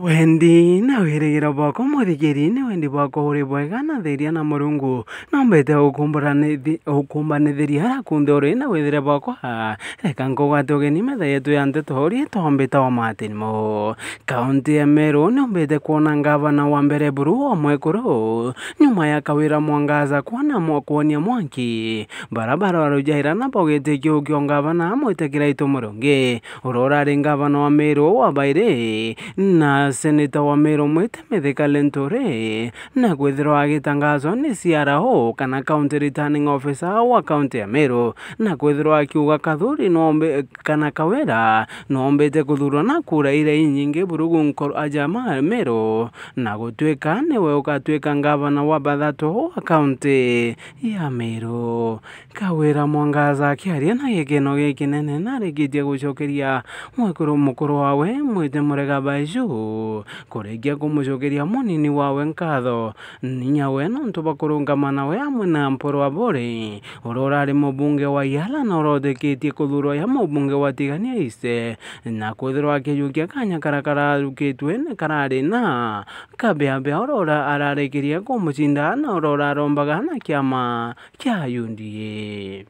Wendi na nawiregira bwakwa muthikiriini wendi bwakwa uri bwega na theria na murungu nombete ukumbanithiria aria kunthori na withire bwakwa reka nkugwate ugeni metha yetu ya ntetori itombite o Martin Mo kaunti ya Meru niombite kuona ngavana wa mbere buru o mwekuru nyuma ya kawira mwangaza kuona mwakuonia mwanki barabara wa warujaira na bogetikia ukio ngavana amwitikira itu murungi uria urari ngavana wa Meru wa bairi na seneta wa Meru Mwitemi Thikale Nturi na kwithirwa agitangazwa ni CRO kana county returning officer wa County ya Meru na kwithirwa akiuga kathuri nombe kana kawera noombite kuthurwa na kura ira inyingi Burugu nkoro ajama ma Meru na gutuika niwe ukatuika ngavana wa bathatu wa County ya Meru kawira mwangaza akiaria na gikeno gikinene na arikitie gucokeria mwekuru mukuru wawe mwite murega baicu waku kuringia kumujugiria munini wawe nkatho ninyawe nontu bakurungama nawe amwe na mporwa bori uria urari mubunge wa iala na urothikitie kuthurwo ya mubunge tigania ise na kwithirwa akiyukia kanya karia kararukitwe ni karari na kabeabea uria ura ararikirie kumucinda na uria urarombaga na kiama kia UDA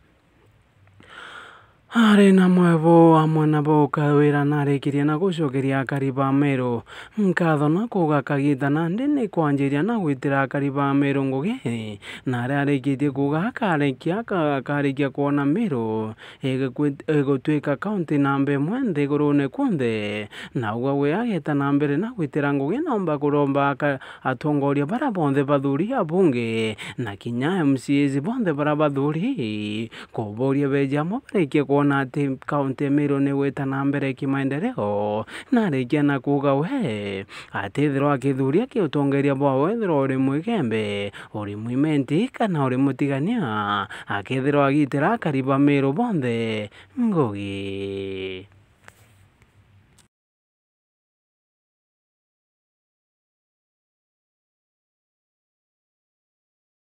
arä na mwevo amwe na voka wĩra narĩkirie na gũcokeria akariba meru nkatho na kũgakagita na ndĩ nĩ kwanjĩria na gwĩtĩra akariba meru ngũgĩ na arĩa arĩkĩtie kuga akarĩkia akarĩkia kuona meru ĩgũtuĩka kaũntĩ namba ĩmwe thĩ igũrũ-inĩ kuonthe na ũguo gwĩagĩta na mbere na gwĩtĩra ngũgĩ nomba kũromba atongoria bara bonthe bathuri bunge na kinya MCAs bonthe bara bathuri kũbũria benja amwe barĩkie kuona kuona ati kaunti ya Meru nĩ na mbere kĩmaendeleo na rĩkia na kuga we akithuria ki utongeria bwa we thiro uri mwĩgembe uri mwimenti kana uri mutigania akithiro agitira kariba Meru bonthe ngũgĩ